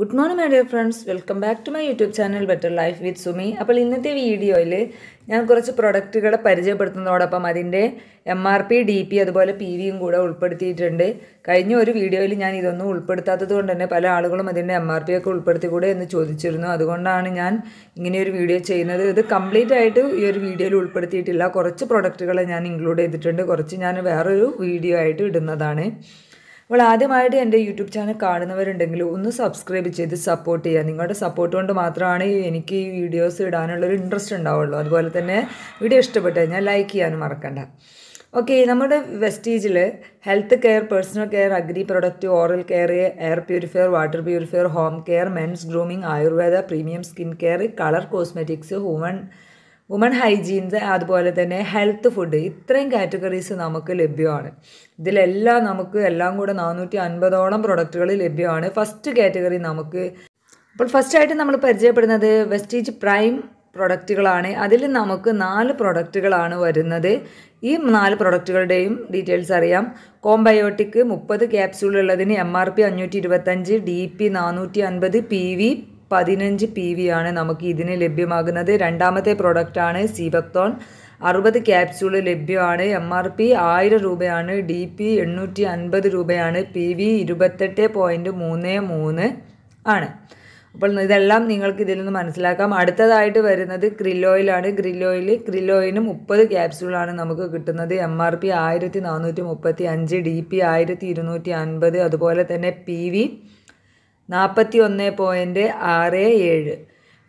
good morning my dear friends welcome back to my YouTube channel better life with Sumi അപ്പോൾ ഇന്നത്തെ വീഡിയോയിൽ ഞാൻ കുറച്ച് പ്രൊഡക്റ്റുകളെ പരിചയപ്പെടുത്തുന്നതോടൊപ്പം അതിൻ്റെ M R P D P അതുപോലെ പി വിയും കൂടെ ഉൾപ്പെടുത്തിയിട്ടുണ്ട് കഴിഞ്ഞ ഒരു വീഡിയോയിൽ ഞാൻ ഇതൊന്നും ഉൾപ്പെടുത്താത്തത് കൊണ്ട് തന്നെ പല ആളുകളും അതിൻ്റെ എം ആർ പി ഒക്കെ ഉൾപ്പെടുത്തിക്കൂടെ എന്ന് ചോദിച്ചിരുന്നു അതുകൊണ്ടാണ് ഞാൻ ഇങ്ങനെയൊരു വീഡിയോ ചെയ്യുന്നത് ഇത് കംപ്ലീറ്റ് ആയിട്ട് ഈ ഒരു വീഡിയോയിൽ ഉൾപ്പെടുത്തിയിട്ടില്ല കുറച്ച് പ്രൊഡക്റ്റുകളെ ഞാൻ ഇൻക്ലൂഡ് ചെയ്തിട്ടുണ്ട് കുറച്ച് ഞാൻ വേറൊരു വീഡിയോ ആയിട്ട് ഇടുന്നതാണ് അപ്പോൾ ആദ്യമായിട്ട് എൻ്റെ യൂട്യൂബ് ചാനൽ കാണുന്നവരുണ്ടെങ്കിൽ ഒന്ന് സബ്സ്ക്രൈബ് ചെയ്ത് സപ്പോർട്ട് ചെയ്യുക നിങ്ങളുടെ സപ്പോർട്ട് കൊണ്ട് മാത്രമാണ് എനിക്ക് ഈ വീഡിയോസ് ഇടാനുള്ളൊരു ഇൻട്രസ്റ്റ് ഉണ്ടാവുള്ളൂ അതുപോലെ തന്നെ വീഡിയോ ഇഷ്ടപ്പെട്ടു കഴിഞ്ഞാൽ ലൈക്ക് ചെയ്യാനും മറക്കണ്ട ഓക്കെ നമ്മുടെ വെസ്റ്റീജിൽ health care personal care agri product oral care air purifier water purifier home care men's grooming Ayurveda premium skin care colour cosmetics human woman hygienes അതുപോലെ തന്നെ ഹെൽത്ത് ഫുഡ് ഇത്രയും കാറ്റഗറീസ് നമുക്ക് ലഭ്യമാണ് ഇതിലെല്ലാം നമുക്ക് എല്ലാം കൂടെ നാനൂറ്റി അൻപതോളം പ്രൊഡക്റ്റുകൾ ലഭ്യമാണ് ഫസ്റ്റ് കാറ്റഗറി നമുക്ക് അപ്പോൾ ഫസ്റ്റ് ആയിട്ട് നമ്മൾ പരിചയപ്പെടുന്നത് വെസ്റ്റീജ് പ്രൈം പ്രൊഡക്റ്റുകളാണ് അതിൽ നമുക്ക് നാല് പ്രൊഡക്റ്റുകളാണ് വരുന്നത് ഈ നാല് പ്രൊഡക്റ്റുകളുടെയും ഡീറ്റെയിൽസ് അറിയാം കോംബയോട്ടിക് മുപ്പത് ക്യാപ്സ്യൂൾ ഉള്ളതിന് എം ആർ പി അഞ്ഞൂറ്റി ഇരുപത്തഞ്ച് ഡി പി നാനൂറ്റി അൻപത് പി വി പതിനഞ്ച് പി വി ആണ് നമുക്ക് ഇതിന് ലഭ്യമാകുന്നത് രണ്ടാമത്തെ പ്രോഡക്റ്റാണ് സീബക്തോൺ അറുപത് ക്യാപ്സ്യൂൾ ലഭ്യമാണ് എം ആർ പി ആയിരം രൂപയാണ് ഡി പി എണ്ണൂറ്റി അൻപത് രൂപയാണ് പി വി ഇരുപത്തെട്ട് പോയിൻറ്റ് മൂന്ന് മൂന്ന് ആണ് അപ്പോൾ ഇതെല്ലാം നിങ്ങൾക്ക് ഇതിൽ നിന്ന് മനസ്സിലാക്കാം അടുത്തതായിട്ട് വരുന്നത് ക്രില്ലോയിലാണ് ക്രില്ലോയിൽ ക്രില്ലോയിന് മുപ്പത് ക്യാപ്സ്യൂളാണ് നമുക്ക് കിട്ടുന്നത് എം ആർ പി ആയിരത്തി നാനൂറ്റി മുപ്പത്തി അഞ്ച് ഡി പി ആയിരത്തി ഇരുന്നൂറ്റി അൻപത് അതുപോലെ തന്നെ പി വി നാൽപ്പത്തി ഒന്ന് പോയിൻറ്റ് ആറ് ഏഴ്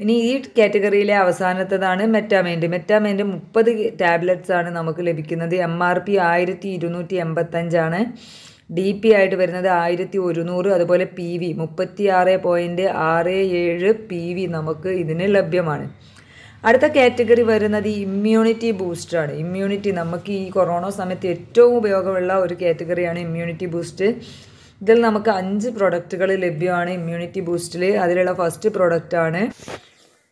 ഇനി ഈ കാറ്റഗറിയിലെ അവസാനത്തതാണ് മെറ്റാമൈൻഡ് മെറ്റാമൈൻഡ് മുപ്പത് ടാബ്ലറ്റ്സ് ആണ് നമുക്ക് ലഭിക്കുന്നത് എം ആർ പി ആയിരത്തി ഇരുന്നൂറ്റി എൺപത്തഞ്ചാണ് ഡി പി ആയിട്ട് വരുന്നത് ആയിരത്തി ഒരുന്നൂറ് അതുപോലെ പി വി മുപ്പത്തി ആറ് പോയിൻ്റ് ആറ് ഏഴ് പി വി നമുക്ക് ഇതിന് ലഭ്യമാണ് അടുത്ത കാറ്റഗറി വരുന്നത് ഇമ്മ്യൂണിറ്റി ബൂസ്റ്ററാണ് ഇമ്മ്യൂണിറ്റി നമുക്ക് ഈ കൊറോണ സമയത്ത് ഏറ്റവും ഉപയോഗമുള്ള ഒരു കാറ്റഗറിയാണ് ഇമ്മ്യൂണിറ്റി ബൂസ്റ്റ് ഇതിൽ നമുക്ക് അഞ്ച് പ്രൊഡക്റ്റുകൾ ലഭ്യമാണ് ഇമ്മ്യൂണിറ്റി ബൂസ്റ്റിൽ അതിലുള്ള ഫസ്റ്റ് പ്രൊഡക്റ്റാണ്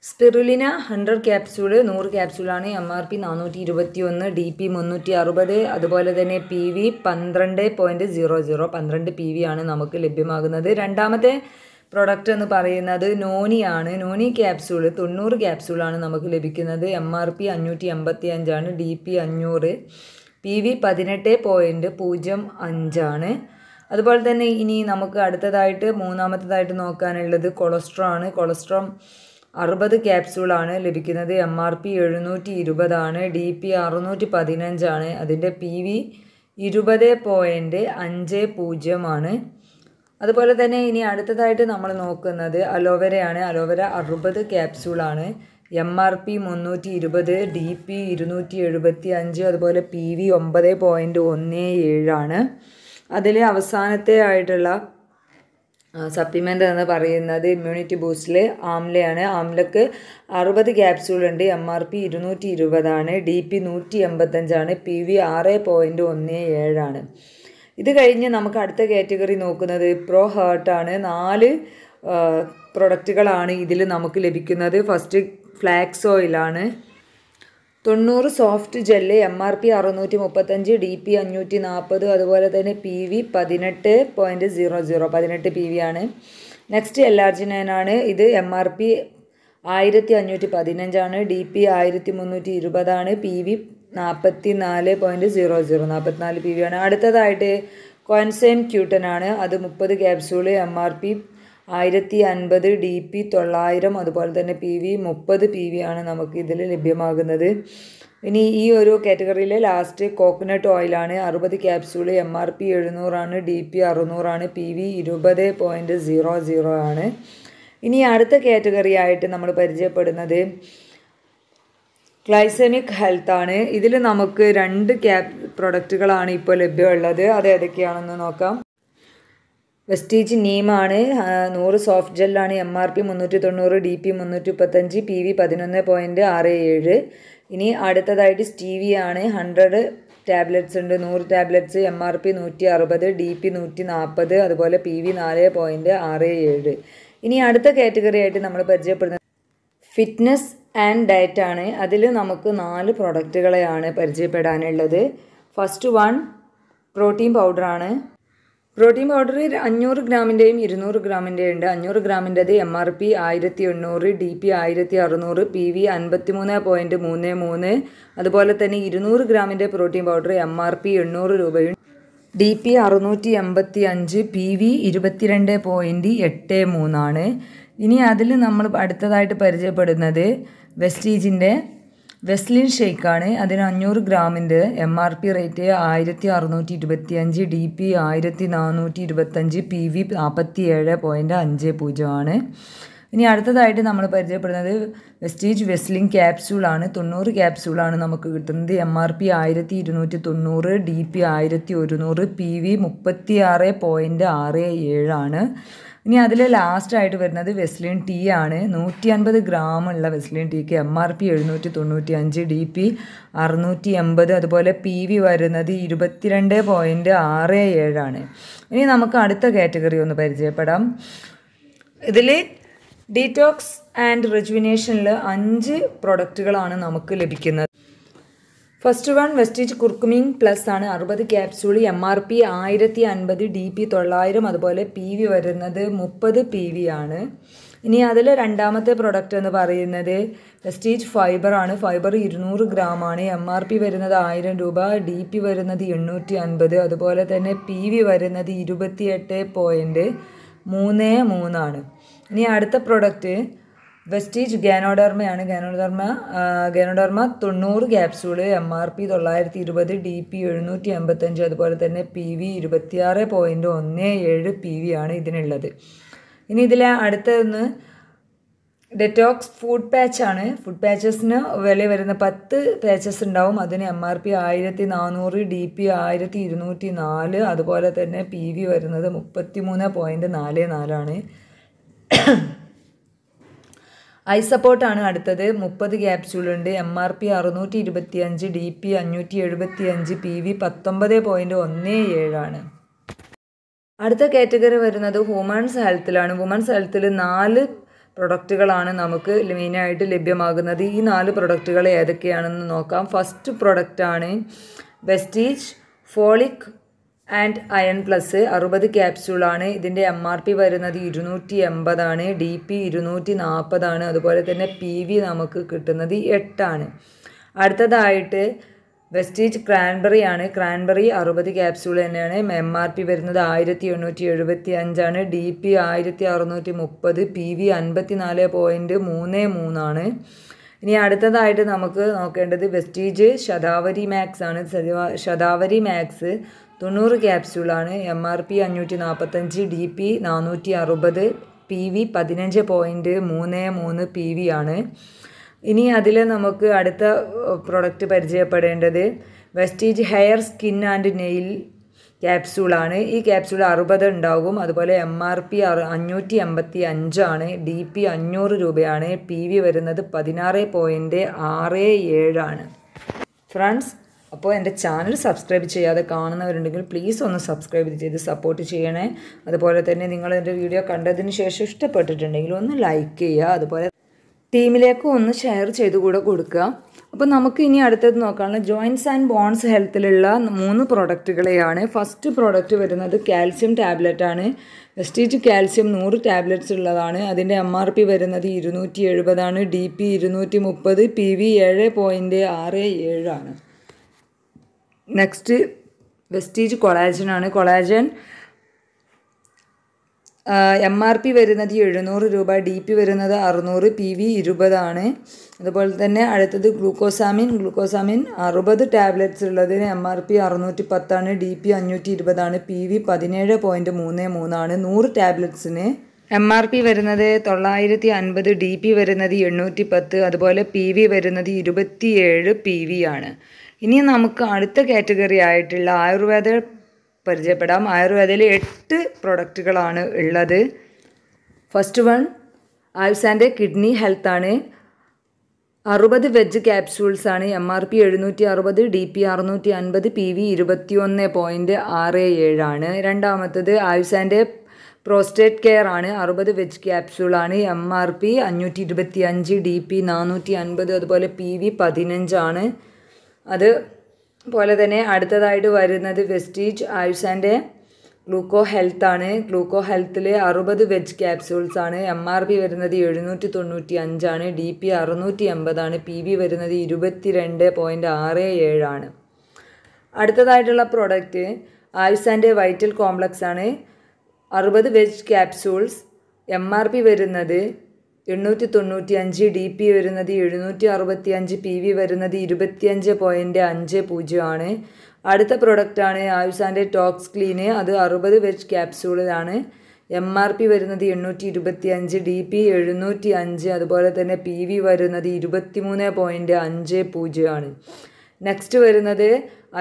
സ്പിറുലിന ഹൺഡ്രഡ് ക്യാപ്സ്യൂൾ നൂറ് ക്യാപ്സ്യൂളാണ് എം ആർ പി നാനൂറ്റി ഇരുപത്തി ഒന്ന് ഡി പി മുന്നൂറ്റി അറുപത് അതുപോലെ തന്നെ പി വി പന്ത്രണ്ട് പോയിൻറ്റ് സീറോ സീറോ പന്ത്രണ്ട് പി വി ആണ് നമുക്ക് ലഭ്യമാകുന്നത് രണ്ടാമത്തെ പ്രൊഡക്റ്റ് എന്ന് പറയുന്നത് നോനിയാണ് നോനി ക്യാപ്സ്യൂൾ തൊണ്ണൂറ് ക്യാപ്സ്യൂളാണ് നമുക്ക് ലഭിക്കുന്നത് എം ആർ പി അഞ്ഞൂറ്റി എൺപത്തി അഞ്ചാണ് ഡി പി അഞ്ഞൂറ് പി വി പതിനെട്ട് പോയിൻറ്റ് പൂജ്യം അഞ്ചാണ് അതുപോലെ തന്നെ ഇനി നമുക്ക് അടുത്തതായിട്ട് മൂന്നാമത്തതായിട്ട് നോക്കാനുള്ളത് കൊളസ്ട്രോൾ ആണ് കൊളസ്ട്രോൾ അറുപത് ക്യാപ്സ്യൂളാണ് ലഭിക്കുന്നത് എം ആർ പി എഴുന്നൂറ്റി ഇരുപതാണ് ഡി പി അറുന്നൂറ്റി പതിനഞ്ചാണ് അതിൻ്റെ പി വി ഇരുപത് പോയിൻറ്റ് അഞ്ച് പൂജ്യമാണ് അതുപോലെ തന്നെ ഇനി അടുത്തതായിട്ട് നമ്മൾ നോക്കുന്നത് അലോവരയാണ് അലോവര അറുപത് ക്യാപ്സ്യൂളാണ് എം ആർ പി മുന്നൂറ്റി ഇരുപത് ഡി പി ഇരുന്നൂറ്റി എഴുപത്തി അഞ്ച് അതുപോലെ പി വി ഒമ്പത് പോയിൻറ്റ് ഒന്ന് ഏഴാണ് അതിലെ അവസാനത്തെ ആയിട്ടുള്ള സപ്ലിമെൻ്റ് എന്ന് പറയുന്നത് ഇമ്മ്യൂണിറ്റി ബൂസ്റ്റിലെ ആംലയാണ് ആംലക്ക് അറുപത് ക്യാപ്സ്യൂളുണ്ട് എം ആർ പി ഇരുന്നൂറ്റി ഇരുപതാണ് ഡി പി നൂറ്റി എൺപത്തഞ്ചാണ് പി വി ആറ് പോയിൻ്റ് ഒന്ന് ഏഴാണ് ഇത് കഴിഞ്ഞ് നമുക്ക് അടുത്ത കാറ്റഗറി നോക്കുന്നത് പ്രോ ഹേർട്ടാണ് നാല് പ്രൊഡക്റ്റുകളാണ് ഇതിൽ നമുക്ക് ലഭിക്കുന്നത് ഫസ്റ്റ് ഫ്ലാക്സ് ഓയിലാണ് തൊണ്ണൂറ് soft gel M R P അറുന്നൂറ്റി മുപ്പത്തഞ്ച് ഡി പി അഞ്ഞൂറ്റി നാൽപ്പത് അതുപോലെ തന്നെ പി വി പതിനെട്ട് പോയിൻറ്റ് സീറോ സീറോ പതിനെട്ട് പി വി ആണ് നെക്സ്റ്റ് എലാർജിനാണ് ഇത് എം ആർ പി ആയിരത്തി അഞ്ഞൂറ്റി പതിനഞ്ചാണ് ഡി പി ആയിരത്തി മുന്നൂറ്റി ഇരുപതാണ് പി വി നാൽപ്പത്തി നാല് പോയിൻറ്റ് സീറോ സീറോ നാൽപ്പത്തിനാല് പി വി ആണ് അടുത്തതായിട്ട് കോൻസൈൻ ക്യൂട്ടനാണ് അത് മുപ്പത് ക്യാപ്സ്യൂള് എം ആർ പി ആയിരത്തി അൻപത് ഡി പി തൊള്ളായിരം അതുപോലെ തന്നെ പി വി മുപ്പത് പി വി ആണ് നമുക്ക് ഇതിൽ ലഭ്യമാകുന്നത് ഇനി ഈ ഒരു കാറ്റഗറിയിലെ ലാസ്റ്റ് കോക്കനട്ട് ഓയിലാണ് അറുപത് ക്യാപ്സ്യൂൾ എം ആർ പി എഴുന്നൂറാണ് ഡി പി അറുന്നൂറാണ് പി വി ഇരുപത് പോയിൻറ്റ് സീറോ സീറോ ആണ് ഇനി അടുത്ത കാറ്റഗറി ആയിട്ട് നമ്മൾ പരിചയപ്പെടുന്നത് ക്ലൈസമിക് ഹെൽത്ത് ആണ് ഇതിൽ നമുക്ക് രണ്ട് ക്യാപ് പ്രൊഡക്റ്റുകളാണ് ഇപ്പോൾ ലഭ്യമുള്ളത് അത് ഏതൊക്കെയാണെന്ന് നോക്കാം വെസ്റ്റീജ് നീമാണ് നൂറ് സോഫ്റ്റ് ജെല്ലാണ് എം ആർ പി മുന്നൂറ്റി തൊണ്ണൂറ് ഡി പി മുന്നൂറ്റി മുപ്പത്തഞ്ച് പി വി പതിനൊന്ന് പോയിൻ്റ് ആറ് ഏഴ് ഇനി അടുത്തതായിട്ട് സ്റ്റീവി ആണ് ഹൺഡ്രഡ് ടാബ്ലറ്റ്സ് ഉണ്ട് നൂറ് ടാബ്ലറ്റ്സ് എം ആർ പി നൂറ്റി അറുപത് ഡി പി നൂറ്റി നാൽപ്പത് അതുപോലെ പി വി നാല് പോയിൻറ്റ് ആറ് ഏഴ് ഇനി അടുത്ത കാറ്റഗറി ആയിട്ട് നമ്മൾ പരിചയപ്പെടുന്നത് ഫിറ്റ്നസ് ആൻഡ് ഡയറ്റാണ് അതിൽ നമുക്ക് നാല് പ്രൊഡക്റ്റുകളെയാണ് പരിചയപ്പെടാനുള്ളത് ഫസ്റ്റ് വൺ പ്രോട്ടീൻ പൗഡറാണ് പ്രോട്ടീൻ പൗഡർ അഞ്ഞൂറ് ഗ്രാമിൻ്റെയും ഇരുന്നൂറ് ഗ്രാമിൻ്റെയും ഉണ്ട് അഞ്ഞൂറ് ഗ്രാമിൻ്റേത് എം ആർ പി ആയിരത്തി എണ്ണൂറ് ഡി പി ആയിരത്തി അറുന്നൂറ് പി വി അൻപത്തി മൂന്ന് പോയിൻറ്റ് മൂന്ന് മൂന്ന് അതുപോലെ തന്നെ ഇരുന്നൂറ് ഗ്രാമിൻ്റെ protein powder M R P എണ്ണൂറ് രൂപയും ഡി പി അറുന്നൂറ്റി എൺപത്തി അഞ്ച് പി വി ഇരുപത്തിരണ്ട് പോയിൻറ്റ് എട്ട് മൂന്നാണ് ഇനി അതിൽ നമ്മൾ അടുത്തതായിട്ട് പരിചയപ്പെടുന്നത് വെസ്റ്റീജിൻ്റെ വെസ്ലിൻ ഷെയ്ക്കാണ് അതിന് അഞ്ഞൂറ് ഗ്രാമിൻ്റെ എം ആർ പി റേറ്റ് ആയിരത്തി അറുന്നൂറ്റി ഇരുപത്തി അഞ്ച് ഡി പി ആയിരത്തി നാനൂറ്റി ഇരുപത്തഞ്ച് പി വി നാൽപ്പത്തി ഏഴ് പോയിൻറ്റ് അഞ്ച് പൂജ്യമാണ് ഇനി അടുത്തതായിട്ട് നമ്മൾ പരിചയപ്പെടുന്നത് വെസ്റ്റീജ് വെസ്ലിംഗ് ക്യാപ്സ്യൂളാണ് തൊണ്ണൂറ് ക്യാപ്സ്യൂളാണ് നമുക്ക് കിട്ടുന്നത് എം ആർ പി ആയിരത്തി ഇരുന്നൂറ്റി തൊണ്ണൂറ് ഡി പി ആയിരത്തി ഒരുന്നൂറ് പി വി മുപ്പത്തി ആറ് പോയിൻറ്റ് ആറ് ഏഴാണ് ഇനി അതിൽ ലാസ്റ്റായിട്ട് വരുന്നത് വെസ്ലിൻ ടീ ആണ് നൂറ്റി അൻപത് ഗ്രാമുള്ള വെസ്ലിൻ ടീക്ക് എം ആർ പി എഴുന്നൂറ്റി തൊണ്ണൂറ്റി അഞ്ച് ഡി പി അറുന്നൂറ്റി എൺപത് അതുപോലെ പി വി വരുന്നത് ഇരുപത്തിരണ്ട് പോയിൻറ്റ് ആറ് ഏഴാണ് ഇനി നമുക്ക് അടുത്ത കാറ്റഗറി ഒന്ന് പരിചയപ്പെടാം ഇതിൽ ഡീറ്റോക്സ് ആൻഡ് റെജുവിനേഷനിൽ അഞ്ച് പ്രൊഡക്റ്റുകളാണ് നമുക്ക് ലഭിക്കുന്നത് first one Vestige curcumin plus ആണ് അറുപത് ക്യാപ്സ്യൂൾ എം ആർ പി ആയിരത്തി അൻപത് ഡി പി തൊള്ളായിരം അതുപോലെ പി വി വരുന്നത് മുപ്പത് പി വി ആണ് ഇനി അതിൽ രണ്ടാമത്തെ പ്രൊഡക്റ്റ് എന്ന് പറയുന്നത് വെസ്റ്റീജ് ഫൈബർ ആണ് ഫൈബർ ഇരുന്നൂറ് ഗ്രാം ആണ് എം ആർ പി വരുന്നത് ആയിരം രൂപ ഡി പി വരുന്നത് എണ്ണൂറ്റി അൻപത് അതുപോലെ തന്നെ പി വി വരുന്നത് ഇരുപത്തിയെട്ട് പോയിൻറ്റ് മൂന്ന് മൂന്നാണ് ഇനി അടുത്ത പ്രൊഡക്റ്റ് വെസ്റ്റീജ് ഗാനോഡർമയാണ് ഗാനോഡർമ ഗാനോഡർമ തൊണ്ണൂറ് ക്യാപ്സ്യൂള് എം ആർ പി തൊള്ളായിരത്തി ഇരുപത് ഡി പി എഴുന്നൂറ്റി എൺപത്തഞ്ച് അതുപോലെ തന്നെ പി വി ഇരുപത്തിയാറ് പോയിൻറ്റ് ഒന്ന് ഏഴ് പി വി ആണ് ഇതിനുള്ളത് ഇനി ഇതിലെ അടുത്തതൊന്ന് ഡെറ്റോക്സ് ഫുഡ് പാച്ചാണ് ഫുഡ് പാച്ചസിന് വില വരുന്ന പത്ത് പാച്ചസ് ഉണ്ടാവും അതിന് എം ആർ പി ആയിരത്തി നാനൂറ് ഡി പി ആയിരത്തി ഇരുന്നൂറ്റി നാല് അതുപോലെ തന്നെ പി വി വരുന്നത് മുപ്പത്തി മൂന്ന് പോയിൻറ്റ് നാല് നാലാണ് ഐ സപ്പോർട്ട് ആണ് അടുത്തത് മുപ്പത് ക്യാപ്സ്യൂളുണ്ട് എം ആർ പി അറുന്നൂറ്റി അഞ്ച് ഡി പി അഞ്ഞൂറ്റി അഞ്ച് പി വി പത്തൊമ്പത് പോയിൻറ്റ് ഒന്ന് ഏഴാണ് അടുത്ത കാറ്റഗറി വരുന്നത് വുമൺസ് ഹെൽത്തിലാണ് വുമൺസ് ഹെൽത്തിൽ നാല് പ്രൊഡക്റ്റുകളാണ് നമുക്ക് മെയിനായിട്ട് ലഭ്യമാകുന്നത് ഈ നാല് പ്രൊഡക്റ്റുകൾ ഏതൊക്കെയാണെന്ന് നോക്കാം ഫസ്റ്റ് പ്രൊഡക്റ്റാണ് Vestige folic and iron plus അറുപത് ക്യാപ്സ്യൂളാണ് ഇതിൻ്റെ എം ആർ പി വരുന്നത് ഇരുന്നൂറ്റി എൺപതാണ് ഡി പി ഇരുന്നൂറ്റി നാൽപ്പതാണ് അതുപോലെ തന്നെ പി വി നമുക്ക് കിട്ടുന്നത് എട്ടാണ് അടുത്തതായിട്ട് വെസ്റ്റീജ് ക്രാൻബറി ആണ് ക്രാൻബറി അറുപത് ക്യാപ്സ്യൂൾ തന്നെയാണ് എം ആർ പി വരുന്നത് ആയിരത്തി എണ്ണൂറ്റി എഴുപത്തി അഞ്ചാണ് ഡി പി ആയിരത്തി അറുന്നൂറ്റി മുപ്പത് പി വി അൻപത്തി നാല് പോയിൻറ്റ് മൂന്ന് മൂന്നാണ് ഇനി അടുത്തതായിട്ട് നമുക്ക് നോക്കേണ്ടത് വെസ്റ്റീജ് ശതാവരി മാക്സ് ആണ് ശതാവരി മാക്സ് തൊണ്ണൂറ് ക്യാപ്സ്യൂളാണ് എം ആർ പി അഞ്ഞൂറ്റി നാൽപ്പത്തഞ്ച് ഡി പി നാനൂറ്റി അറുപത് പി വി പതിനഞ്ച് പോയിൻറ്റ് മൂന്ന് മൂന്ന് പി വി ആണ് ഇനി അതിൽ നമുക്ക് അടുത്ത പ്രൊഡക്റ്റ് പരിചയപ്പെടേണ്ടത് Vestige hair skin and nail ക്യാപ്സ്യൂളാണ് ഈ ക്യാപ്സ്യൂൾ അറുപത് ഉണ്ടാകും അതുപോലെ എം ആർ പി അറു അഞ്ഞൂറ്റി അമ്പത്തി അഞ്ചാണ് ഡി പി അഞ്ഞൂറ് രൂപയാണ് പി വി വരുന്നത് പതിനാറ് പോയിൻറ്റ് ആറ് ഏഴാണ് ഫ്രണ്ട്സ് അപ്പോൾ എൻ്റെ ചാനൽ സബ്സ്ക്രൈബ് ചെയ്യാതെ കാണുന്നവരുണ്ടെങ്കിൽ പ്ലീസ് ഒന്ന് സബ്സ്ക്രൈബ് ചെയ്ത് സപ്പോർട്ട് ചെയ്യണേ അതുപോലെ തന്നെ നിങ്ങൾ എൻ്റെ വീഡിയോ കണ്ടതിന് ശേഷം ഇഷ്ടപ്പെട്ടിട്ടുണ്ടെങ്കിൽ ഒന്ന് ലൈക്ക് ചെയ്യുക അതുപോലെ ടീമിലേക്ക് ഒന്ന് ഷെയർ ചെയ്ത് കൂടെ കൊടുക്കുക അപ്പോൾ നമുക്ക് ഇനി അടുത്തത് നോക്കാനുള്ള ജോയിൻസ് ആൻഡ് ബോൺസ് ഹെൽത്തിലുള്ള മൂന്ന് പ്രോഡക്റ്റുകളെയാണ് ഫസ്റ്റ് പ്രോഡക്റ്റ് വരുന്നത് കാൽസ്യം ടാബ്ലറ്റ് ആണ് വെസ്റ്റീറ്റ് കാൽസ്യം നൂറ് ടാബ്ലറ്റ്സ് ഉള്ളതാണ് അതിൻ്റെ എം ആർ പി വരുന്നത് ഇരുന്നൂറ്റി എഴുപതാണ് ഡി പി ഇരുന്നൂറ്റി മുപ്പത് പി വി ഏഴ് പോയിൻറ്റ് ആറ് ഏഴാണ് നെക്സ്റ്റ് വെസ്റ്റീജ് കൊളാജനാണ് കൊളാജൻ എം ആർ പി വരുന്നത് എഴുന്നൂറ് രൂപ ഡി പി വരുന്നത് അറുന്നൂറ് പി വി ഇരുപതാണ് അതുപോലെ തന്നെ അടുത്തത് ഗ്ലൂക്കോസാമിൻ ഗ്ലൂക്കോസാമിൻ അറുപത് ടാബ്ലറ്റ്സ് ഉള്ളതിന് എം ആർ പി അറുന്നൂറ്റി പത്താണ് ഡി പി അഞ്ഞൂറ്റി ഇരുപതാണ് പി വി പതിനേഴ് പോയിൻ്റ് മൂന്ന് മൂന്നാണ് നൂറ് ടാബ്ലറ്റ്സിന് എം ആർ പി വരുന്നത് തൊള്ളായിരത്തി അൻപത് ഡി പി വരുന്നത് എണ്ണൂറ്റി പത്ത് അതുപോലെ പി വി വരുന്നത് ഇരുപത്തിയേഴ് പി വി ആണ് ഇനി നമുക്ക് അടുത്ത കാറ്റഗറി ആയിട്ടുള്ള ആയുർവേദ പരിചയപ്പെടാം ആയുർവേദയിൽ എട്ട് പ്രൊഡക്റ്റുകളാണ് ഉള്ളത് ഫസ്റ്റ് വൺ ആയുസാൻ്റെ കിഡ്നി ഹെൽത്താണ് അറുപത് വെജ് ക്യാപ്സ്യൂൾസ് ആണ് എം ആർ പി എഴുന്നൂറ്റി അറുപത് ഡി പി അറുന്നൂറ്റി അൻപത് പി വി ഇരുപത്തിയൊന്ന് പോയിൻ്റ് ആറ് ഏഴാണ് രണ്ടാമത്തത് ആയുസാൻ്റെ പ്രോസ്റ്റേറ്റ് കെയർ ആണ് അറുപത് വെജ് ആണ് എം ആർ പി അഞ്ഞൂറ്റി ഇരുപത്തി അഞ്ച് ഡി പി നാനൂറ്റി അൻപത് അതുപോലെ പി വി പതിനഞ്ചാണ് അതുപോലെ തന്നെ അടുത്തതായിട്ട് വരുന്നത് വെസ്റ്റീജ് ആയുസാൻ്റെ ഗ്ലൂക്കോ ഹെൽത്താണ് ഗ്ലൂക്കോ ഹെൽത്തിൽ അറുപത് വെജ് ക്യാപ്സ്യൂൾസ് ആണ് എം ആർ പി വരുന്നത് എഴുന്നൂറ്റി തൊണ്ണൂറ്റി അഞ്ചാണ് ഡി പി അറുന്നൂറ്റി എൺപതാണ് പി വി വരുന്നത് ഇരുപത്തി രണ്ട് പോയിൻറ്റ് ആറ് ഏഴാണ് അടുത്തതായിട്ടുള്ള പ്രോഡക്റ്റ് ആയുസാൻ്റെ വൈറ്റൽ കോംപ്ലക്സ് ആണ് അറുപത് veg capsules M R P വരുന്നത് എണ്ണൂറ്റി തൊണ്ണൂറ്റി അഞ്ച് ഡി പി വരുന്നത് എഴുന്നൂറ്റി അറുപത്തി അഞ്ച് പി വി വരുന്നത് ഇരുപത്തിയഞ്ച് പോയിൻ്റ് അഞ്ച് പൂജ്യം ആണ് അടുത്ത പ്രൊഡക്റ്റാണ് ആയുസാൻ്റെ ടോക്സ് ക്ലീന് അത് അറുപത് വെജ് ക്യാപ്സ്യൂളിലാണ് എം ആർ പി വരുന്നത് എണ്ണൂറ്റി ഇരുപത്തി അഞ്ച് ഡി പി എഴുന്നൂറ്റി അഞ്ച് അതുപോലെ തന്നെ പി വി വരുന്നത് ഇരുപത്തി മൂന്ന് പോയിൻ്റ് അഞ്ച് പൂജ്യമാണ് നെക്സ്റ്റ് വരുന്നത്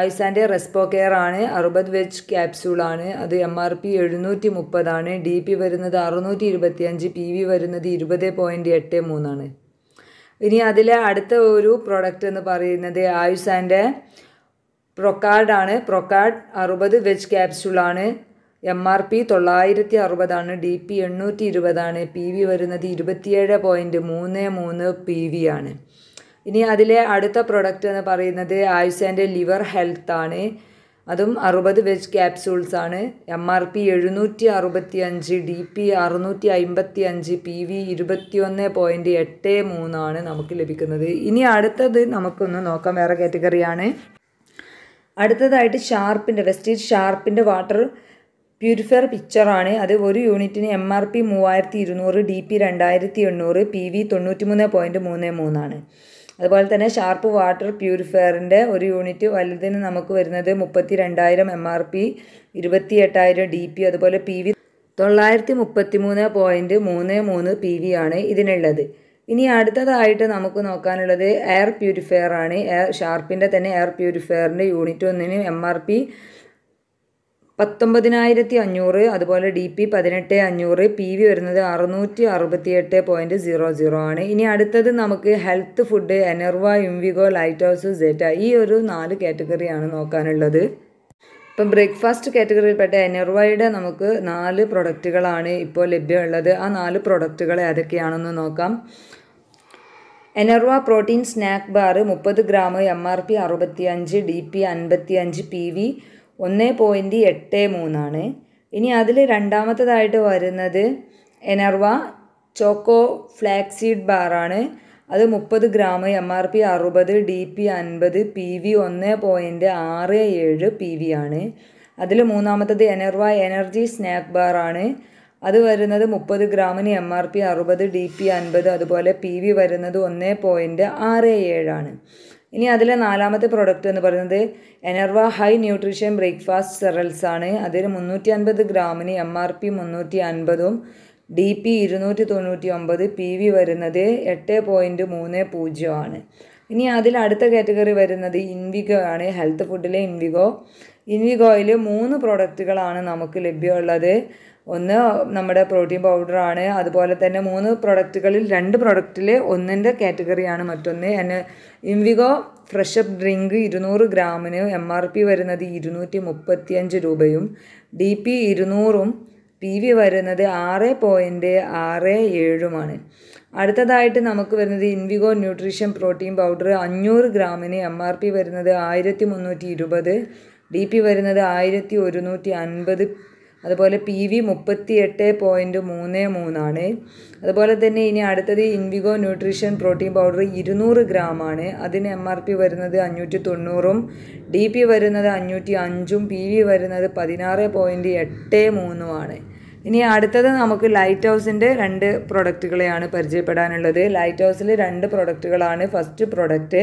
ഐസാൻ്റെ റെസ്പോ കെയർ ആണ് അറുപത് വെജ് ക്യാപ്സ്യൂളാണ് അത് എം ആർ പി എഴുന്നൂറ്റി മുപ്പതാണ് ഡി പി വരുന്നത് അറുന്നൂറ്റി ഇരുപത്തിയഞ്ച് പി വി വരുന്നത് ഇരുപത് പോയിൻ്റ് എട്ട് മൂന്നാണ് ഇനി അതിലെ അടുത്ത ഒരു പ്രൊഡക്റ്റ് എന്ന് പറയുന്നത് ആയുസാൻ്റെ പ്രൊക്കാർഡാണ് പ്രൊക്കാർഡ് അറുപത് വെജ് ക്യാപ്സ്യൂളാണ് എം ആർ പി തൊള്ളായിരത്തി അറുപതാണ് ഡി പി എണ്ണൂറ്റി ഇരുപതാണ് പി വി വരുന്നത് ഇരുപത്തിയേഴ് പോയിൻറ്റ് മൂന്ന് മൂന്ന് പി വി ആണ് ഇനി അതിലെ അടുത്ത പ്രൊഡക്റ്റ് എന്ന് പറയുന്നത് ആയുസേൻ്റെ ലിവർ ഹെൽത്ത് ആണ് അതും അറുപത് വെജ് ക്യാപ്സൂൾസ് ആണ് എം ആർ പി എഴുന്നൂറ്റി അറുപത്തി അഞ്ച് ഡി പി അറുന്നൂറ്റി അമ്പത്തി അഞ്ച് പി വി ഇരുപത്തിയൊന്ന് പോയിൻ്റ് എട്ട് മൂന്നാണ് നമുക്ക് ലഭിക്കുന്നത് ഇനി അടുത്തത് നമുക്കൊന്ന് നോക്കാം വേറെ കാറ്റഗറിയാണ് അടുത്തതായിട്ട് ഷാർപ്പിൻ്റെ വെസ്റ്റീജ് ഷാർപ്പിൻ്റെ വാട്ടർ പ്യൂരിഫയർ പിക്ചറാണ് അത് ഒരു യൂണിറ്റിന് എം ആർ പി മൂവായിരത്തി ഇരുന്നൂറ് ഡി പി രണ്ടായിരത്തി എണ്ണൂറ് പി വി തൊണ്ണൂറ്റി മൂന്ന് പോയിൻറ്റ് മൂന്ന് മൂന്നാണ് അതുപോലെ തന്നെ ഷാർപ്പ് വാട്ടർ പ്യൂരിഫയറിൻ്റെ ഒരു യൂണിറ്റ് വലുതിന് നമുക്ക് വരുന്നത് മുപ്പത്തി രണ്ടായിരം എം ആർ പി ഇരുപത്തി എട്ടായിരം ഡി പി അതുപോലെ പി വി തൊള്ളായിരത്തി മുപ്പത്തി മൂന്ന് പോയിൻറ്റ് മൂന്ന് മൂന്ന് പി വി ആണ് ഇതിനുള്ളത് ഇനി അടുത്തതായിട്ട് നമുക്ക് നോക്കാനുള്ളത് എയർ പ്യൂരിഫയർ ആണ് എയർ ഷാർപ്പിൻ്റെ തന്നെ എയർ പ്യൂരിഫയറിൻ്റെ യൂണിറ്റ് ഒന്നിന് എം ആർ പി പത്തൊമ്പതിനായിരത്തി അഞ്ഞൂറ് അതുപോലെ ഡി പി പതിനെട്ട് അഞ്ഞൂറ് പി വി വരുന്നത് അറുന്നൂറ്റി എട്ട് പോയിൻറ്റ് സീറോ സീറോ ആണ് ഇനി അടുത്തത് നമുക്ക് health food Enerva Invigo Light House സെറ്റ ഈ ഒരു നാല് കാറ്റഗറിയാണ് നോക്കാനുള്ളത് ഇപ്പം ബ്രേക്ക്ഫാസ്റ്റ് കാറ്റഗറിയിൽപ്പെട്ട എനർവയുടെ നമുക്ക് നാല് പ്രൊഡക്റ്റുകളാണ് ഇപ്പോൾ ലഭ്യമുള്ളത് ആ നാല് പ്രൊഡക്റ്റുകൾ ഏതൊക്കെയാണെന്ന് നോക്കാം എനർവ പ്രോട്ടീൻ സ്നാക്ക് ബാർ മുപ്പത് ഗ്രാം എം ആർ പി അഞ്ച് ഡി പി അഞ്ച് പി വി ഒന്ന് പോയിൻറ്റ് എട്ട് മൂന്നാണ് ഇനി അതിൽ രണ്ടാമത്തതായിട്ട് വരുന്നത് എനർവ ചോക്കോ ഫ്ലാക്സീഡ് ബാറാണ് അത് മുപ്പത് ഗ്രാം എം ആർ പി അറുപത് ഡി പി അൻപത് പി വി ഒന്ന് പോയിൻറ്റ് ആറ് ഏഴ് പി വി ആണ് അതിൽ മൂന്നാമത്തത് എനർവ എനർജി സ്നാക്ക് ബാറാണ് അത് വരുന്നത് മുപ്പത് ഗ്രാമിന് എം ആർ പി അറുപത് ഡി പി അൻപത് അതുപോലെ പി വി വരുന്നത് ഒന്ന് പോയിൻറ്റ് ആറ് ഏഴാണ് ഇനി അതിലെ നാലാമത്തെ പ്രോഡക്റ്റ് എന്ന് പറയുന്നത് Enerva high nutrition breakfast cereals ആണ് അതിൽ മുന്നൂറ്റി അൻപത് ഗ്രാമിന് എം ആർ പി മുന്നൂറ്റി അൻപതും ഡി പി ഇരുന്നൂറ്റി തൊണ്ണൂറ്റി ഒമ്പത് പി വി വരുന്നത് എട്ട് പോയിൻറ്റ് മൂന്ന് പൂജ്യം ആണ് ഇനി അതിൽ അടുത്ത കാറ്റഗറി വരുന്നത് ഇൻവിഗോ ആണ് ഹെൽത്ത് ഫുഡിലെ ഇൻവിഗോ ഇൻവിഗോയിൽ മൂന്ന് പ്രോഡക്റ്റുകളാണ് നമുക്ക് ലഭ്യമുള്ളത് ഒന്ന് നമ്മുടെ പ്രോട്ടീൻ പൗഡറാണ് അതുപോലെ തന്നെ മൂന്ന് പ്രൊഡക്റ്റുകളിൽ രണ്ട് പ്രൊഡക്റ്റിൽ ഒന്നിൻ്റെ കാറ്റഗറിയാണ് മറ്റൊന്ന് എന്നെ ഇംവിഗോ ഫ്രഷ് അപ്പ് ഡ്രിങ്ക് ഇരുന്നൂറ് ഗ്രാമിന് എം ആർ പി വരുന്നത് ഇരുന്നൂറ്റി മുപ്പത്തി അഞ്ച് രൂപയും ഡി പി ഇരുന്നൂറും പി വി വരുന്നത് ആറ് പോയിൻ്റ് ആറ് ഏഴുമാണ് അടുത്തതായിട്ട് നമുക്ക് വരുന്നത് ഇൻവിഗോ ന്യൂട്രീഷൻ പ്രോട്ടീൻ പൗഡർ അഞ്ഞൂറ് ഗ്രാമിന് എം ആർ പി വരുന്നത് ആയിരത്തി മുന്നൂറ്റി ഇരുപത് ഡി പി വരുന്നത് ആയിരത്തി ഒരുന്നൂറ്റി അൻപത് അതുപോലെ പി വി മുപ്പത്തിയെട്ട് പോയിൻറ്റ് മൂന്ന് മൂന്നാണ് അതുപോലെ തന്നെ ഇനി അടുത്തത് ഇൻവിഗോ ന്യൂട്രീഷൻ പ്രോട്ടീൻ പൗഡർ ഇരുന്നൂറ് ആണ് അതിന് എം ആർ പി വരുന്നത് അഞ്ഞൂറ്റി തൊണ്ണൂറും ഡി പി വരുന്നത് അഞ്ഞൂറ്റി അഞ്ചും പി വി വരുന്നത് പതിനാറ് പോയിൻറ്റ് എട്ട് മൂന്നുമാണ് ഇനി അടുത്തത് നമുക്ക് ലൈറ്റ് ഹൗസിൻ്റെ രണ്ട് പ്രൊഡക്റ്റുകളെയാണ് പരിചയപ്പെടാനുള്ളത് ലൈറ്റ് ഹൗസിൽ രണ്ട് പ്രൊഡക്റ്റുകളാണ് first product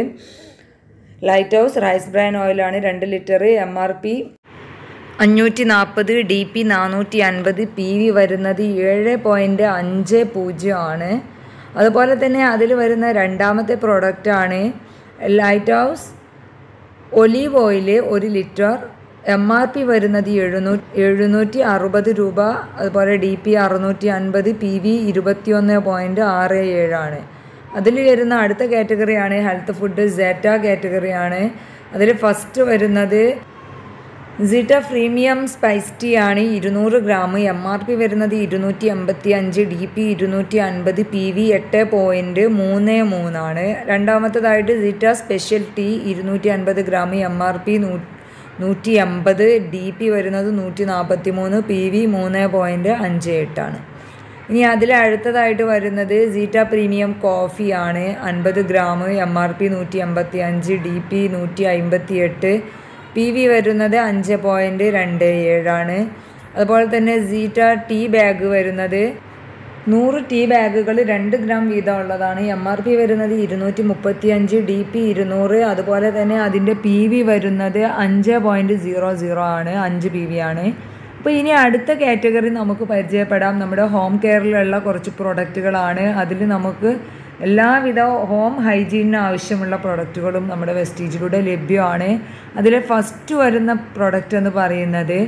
Light House rice bran ഓയിലാണ് രണ്ട് ലിറ്റർ എം ആർ പി അഞ്ഞൂറ്റി നാൽപ്പത് ഡി പി നാനൂറ്റി അൻപത് പി വി വരുന്നത് ഏഴ് പോയിൻറ്റ് അഞ്ച് പൂജ്യം ആണ് അതുപോലെ തന്നെ അതിൽ വരുന്ന രണ്ടാമത്തെ പ്രോഡക്റ്റാണ് ലൈറ്റ് ഹൗസ് ഒലീവ് ഓയിൽ ഒരു ലിറ്റർ എം ആർ പി വരുന്നത് എഴുന്നൂറ്റി എഴുന്നൂറ്റി അറുപത് രൂപ അതുപോലെ ഡി പി അറുന്നൂറ്റി അൻപത് പി വി ഇരുപത്തി ഒന്ന് പോയിൻറ്റ് ആറ് ഏഴാണ് അതിൽ വരുന്ന അടുത്ത കാറ്റഗറിയാണ് ഹെൽത്ത് ഫുഡ് സെറ്റ കാറ്റഗറിയാണ് അതിൽ ഫസ്റ്റ് വരുന്നത് സിറ്റ പ്രീമിയം സ്പൈസ് ടീ ആണ് ഇരുന്നൂറ് ഗ്രാം എം ആർ പി വരുന്നത് ഇരുന്നൂറ്റി അമ്പത്തി അഞ്ച് ഡി പി ഇരുന്നൂറ്റി അൻപത് പി വി എട്ട് പോയിൻറ്റ് മൂന്ന് മൂന്നാണ് രണ്ടാമത്തതായിട്ട് സിറ്റ സ്പെഷ്യൽ ടീ ഇരുന്നൂറ്റി അൻപത് ഗ്രാം എം ആർ പി നൂ നൂറ്റി അമ്പത് ഡി പി വരുന്നത് നൂറ്റി നാൽപ്പത്തി മൂന്ന് പി വി മൂന്ന് പോയിൻറ്റ് അഞ്ച് എട്ടാണ് ഇനി അതിൽ അടുത്തതായിട്ട് വരുന്നത് സീറ്റ പ്രീമിയം കോഫി ആണ് അൻപത് ഗ്രാം എം ആർ പി നൂറ്റി അമ്പത്തി അഞ്ച് ഡി പി നൂറ്റി അമ്പത്തി എട്ട് പി വി വരുന്നത് അഞ്ച് പോയിൻറ്റ് രണ്ട് ഏഴാണ് അതുപോലെ തന്നെ സീറ്റ ടീ ബാഗ് വരുന്നത് നൂറ് ടീ ബാഗുകൾ രണ്ട് ഗ്രാം വീതമുള്ളതാണ് എം ആർ പി വരുന്നത് ഇരുന്നൂറ്റി മുപ്പത്തി അഞ്ച് ഡി പി ഇരുന്നൂറ് അതുപോലെ തന്നെ അതിൻ്റെ പി വി വരുന്നത് അഞ്ച് പോയിൻറ്റ് സീറോ സീറോ ആണ് അഞ്ച് പി വി ആണ് അപ്പോൾ ഇനി അടുത്ത കാറ്റഗറി നമുക്ക് പരിചയപ്പെടാം നമ്മുടെ ഹോം കെയറിലുള്ള കുറച്ച് പ്രൊഡക്റ്റുകളാണ് അതിൽ നമുക്ക് എല്ലാവിധ ഹോം ഹൈജീനിന് ആവശ്യമുള്ള പ്രൊഡക്റ്റുകളും നമ്മുടെ വെസ്റ്റീജിലൂടെ ലഭ്യമാണ് അതിൽ ഫസ്റ്റ് വരുന്ന പ്രൊഡക്റ്റ് എന്ന് പറയുന്നത്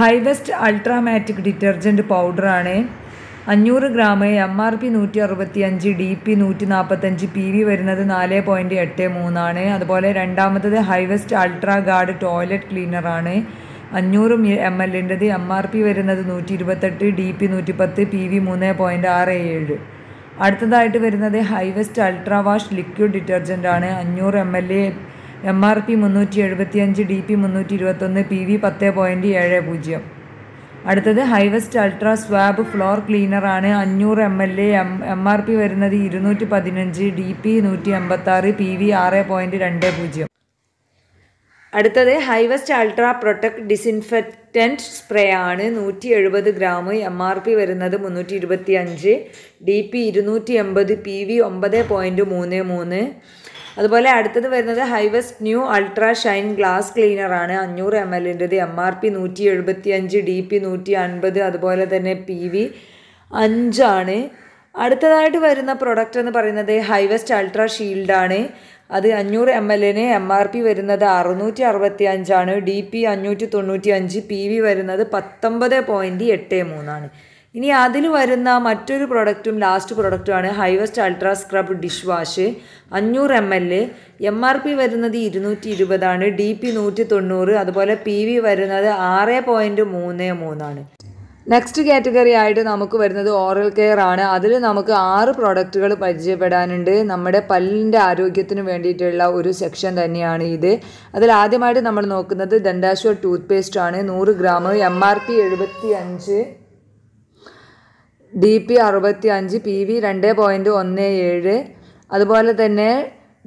ഹൈവെസ്റ്റ് അൾട്രാമാറ്റിക് ഡിറ്റർജൻറ്റ് പൗഡറാണ് അഞ്ഞൂറ് ഗ്രാം എം ആർ പി നൂറ്റി അറുപത്തി അഞ്ച് ഡി പി നൂറ്റി നാൽപ്പത്തഞ്ച് പി വി വരുന്നത് നാല് പോയിൻറ്റ് എട്ട് മൂന്നാണ് അതുപോലെ രണ്ടാമത്തത് ഹൈവെസ്റ്റ് അൾട്രാ ഗാർഡ് ടോയ്ലറ്റ് ക്ലീനറാണ് അഞ്ഞൂറ് എം എല്ലിൻ്റെത് എം ആർ പി വരുന്നത് നൂറ്റി ഇരുപത്തെട്ട് ഡി പി നൂറ്റി പത്ത് പി വി മൂന്ന് പോയിൻറ്റ് ആറ് ഏഴ് അടുത്തതായിട്ട് വരുന്നത് ഹൈവെസ്റ്റ് അൾട്രാ വാഷ് ലിക്വിഡ് ഡിറ്റർജൻ്റ് ആണ് അഞ്ഞൂറ് എം എൽ എ എം ആർ പി മുന്നൂറ്റി എഴുപത്തി അഞ്ച് ഡി പി മുന്നൂറ്റി ഇരുപത്തൊന്ന് പി വി പത്ത് പോയിൻറ്റ് ഏഴ് പൂജ്യം അടുത്തത് ഹൈവെസ്റ്റ് അൾട്രാ സ്വാബ് ഫ്ലോർ ക്ലീനർ ആണ് അഞ്ഞൂറ് എം എൽ എ എം എം ആർ പി വരുന്നത് ഇരുന്നൂറ്റി പതിനഞ്ച് ഡി പി നൂറ്റി എൺപത്താറ് പി വി ആറ് പോയിൻറ്റ് രണ്ട് പൂജ്യം അടുത്തത് ഹൈവസ്റ്റ് അൾട്രാ പ്രൊട്ടക്ട് ഡിസിൻഫെക്റ്റൻറ്റ് സ്പ്രേ ആണ് നൂറ്റി എഴുപത് ഗ്രാം എം ആർ പി വരുന്നത് മുന്നൂറ്റി ഇരുപത്തി അഞ്ച് ഡി പി ഇരുന്നൂറ്റി എൺപത് പി വി ഒമ്പത് പോയിൻറ്റ് മൂന്ന് മൂന്ന് അതുപോലെ അടുത്തത് വരുന്നത് ഹൈവസ്റ്റ് new ultra shine glass cleaner ആണ് അഞ്ഞൂറ് എം എല്ലിൻ്റെത് എം ആർ പി നൂറ്റി എഴുപത്തി അഞ്ച് ഡി പി നൂറ്റി അൻപത് അതുപോലെ തന്നെ പി വി അഞ്ചാണ് അടുത്തതായിട്ട് വരുന്ന പ്രൊഡക്റ്റ് എന്ന് പറയുന്നത് ഹൈവസ്റ്റ് അൾട്രാ ഷീൽഡാണ് അത് അഞ്ഞൂറ് എം എൽ എന് എം ആർ പി വരുന്നത് അറുന്നൂറ്റി അറുപത്തി അഞ്ചാണ് ഡി പി അഞ്ഞൂറ്റി തൊണ്ണൂറ്റി അഞ്ച് പി വി വരുന്നത് പത്തൊമ്പത് പോയിൻറ്റ് എട്ട് മൂന്നാണ് ഇനി അതിൽ വരുന്ന മറ്റൊരു പ്രൊഡക്റ്റും ലാസ്റ്റ് പ്രൊഡക്റ്റുമാണ് ഹൈവസ്റ്റ് അൾട്രാ സ്ക്രബ് ഡിഷ് വാഷ് അഞ്ഞൂറ് M L M R P വരുന്നത് ഇരുന്നൂറ്റി ഇരുപതാണ് ഡി പി നൂറ്റി തൊണ്ണൂറ് അതുപോലെ പി വി വരുന്നത് ആറ് പോയിൻറ്റ് മൂന്ന് മൂന്നാണ് നെക്സ്റ്റ് കാറ്റഗറി ആയിട്ട് നമുക്ക് വരുന്നത് ഓറൽ കെയർ ആണ് അതിൽ നമുക്ക് ആറ് പ്രോഡക്റ്റുകൾ പരിചയപ്പെടാനുണ്ട് നമ്മുടെ പല്ലിൻ്റെ ആരോഗ്യത്തിന് വേണ്ടിയിട്ടുള്ള ഒരു സെക്ഷൻ തന്നെയാണ് ഇത് അതിൽ ആദ്യമായിട്ട് നമ്മൾ നോക്കുന്നത് ദന്താശ്വർ ടൂത്ത് പേസ്റ്റ് ആണ് നൂറ് ഗ്രാം എം ആർ പി എഴുപത്തി അഞ്ച് ഡി പി അറുപത്തി അഞ്ച് പി വി രണ്ട് പോയിൻറ്റ് ഒന്ന് ഏഴ് അതുപോലെ തന്നെ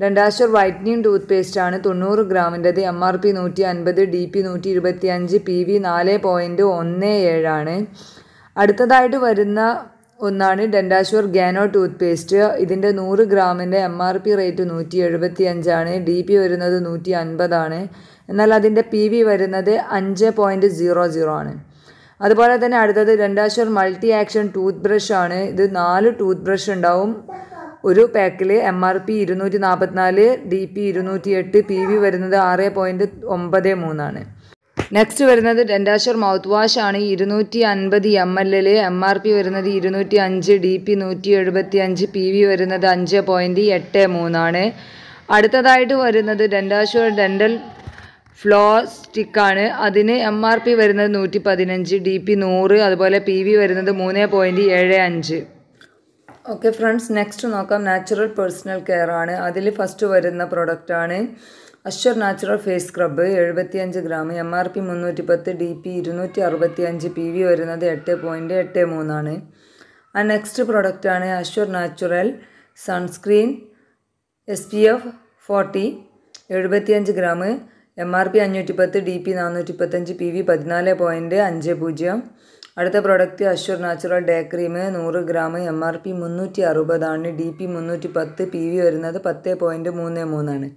ഡണ്ടാഷുർ വൈറ്റ്നിങ് ടൂത്ത് പേസ്റ്റാണ് തൊണ്ണൂറ് ഗ്രാമിൻ്റെത് എം ആർ പി നൂറ്റി അൻപത് ഡി പി നൂറ്റി ഇരുപത്തി അഞ്ച് പി വി നാല് പോയിൻറ്റ് ഒന്ന് ഏഴാണ് അടുത്തതായിട്ട് വരുന്ന ഒന്നാണ് ഡെൻഡാഷുവർ ഗാനോ ടൂത്ത് പേസ്റ്റ് ഇതിൻ്റെ നൂറ് ഗ്രാമിൻ്റെ എം ആർ പി റേറ്റ് നൂറ്റി എഴുപത്തി അഞ്ചാണ് ഡി പി വരുന്നത് നൂറ്റി അൻപതാണ് എന്നാൽ അതിൻ്റെ പി വി വരുന്നത് അഞ്ച് പോയിൻറ്റ് സീറോ സീറോ ആണ് അതുപോലെ തന്നെ അടുത്തത് Dentassure multi action tooth brush ആണ് ഇത് നാല് ടൂത്ത് ബ്രഷ് ഉണ്ടാവും ഒരു പാക്കിൽ എം ആർ പി ഇരുന്നൂറ്റി നാൽപ്പത്തിനാല് ഡി പി ഇരുന്നൂറ്റി എട്ട് പി വി വരുന്നത് ആറ് പോയിൻറ്റ് ഒമ്പത് മൂന്നാണ് നെക്സ്റ്റ് വരുന്നത് ഡെൻഡാഷർ മൗത്ത് വാഷ് ആണ് ഇരുന്നൂറ്റി അൻപത് എം എൽ എല്ലിൽ എം ആർ പി വരുന്നത് ഇരുന്നൂറ്റി അഞ്ച് ഡി പി നൂറ്റി എഴുപത്തി അഞ്ച് പി വി വരുന്നത് അഞ്ച് പോയിൻറ്റ് എട്ട് മൂന്നാണ് അടുത്തതായിട്ട് വരുന്നത് ഡെൻഡാഷർ ഡെൻഡൽ ഫ്ലോ സ്റ്റിക്കാണ് അതിന് എം ആർ പി വരുന്നത് നൂറ്റി പതിനഞ്ച് ഡി പി നൂറ് അതുപോലെ പി വി വരുന്നത് മൂന്ന് പോയിൻറ്റ് ഏഴ് അഞ്ച് ഓക്കെ ഫ്രണ്ട്സ് നെക്സ്റ്റ് നോക്കാം നാച്ചുറൽ പേഴ്സണൽ കെയർ ആണ് അതിൽ ഫസ്റ്റ് വരുന്ന പ്രൊഡക്റ്റാണ് അശ്വർ നാച്ചുറൽ ഫേസ് സ്ക്രബ് എഴുപത്തിയഞ്ച് ഗ്രാം എം ആർ പി മുന്നൂറ്റി പത്ത് ഡി പി ഇരുന്നൂറ്റി അറുപത്തി അഞ്ച് പി വി വരുന്നത് എട്ട് പോയിൻ്റ് എട്ട് മൂന്നാണ് ആ നെക്സ്റ്റ് പ്രൊഡക്റ്റാണ് Assure natural sunscreen S P F forty എഴുപത്തിയഞ്ച് ഗ്രാം എം ആർ പി അഞ്ഞൂറ്റി പത്ത് ഡി പി നാനൂറ്റി പത്തഞ്ച് പി വി പതിനാല് പോയിൻറ്റ് അഞ്ച് പൂജ്യം അടുത്ത product Assure natural day cream നൂറ് ഗ്രാം എം ആർ പി മുന്നൂറ്റി അറുപതാണ് ഡി പി മുന്നൂറ്റി പത്ത് പി വി വരുന്നത് പത്ത് പോയിൻറ്റ് മൂന്ന് മൂന്നാണ്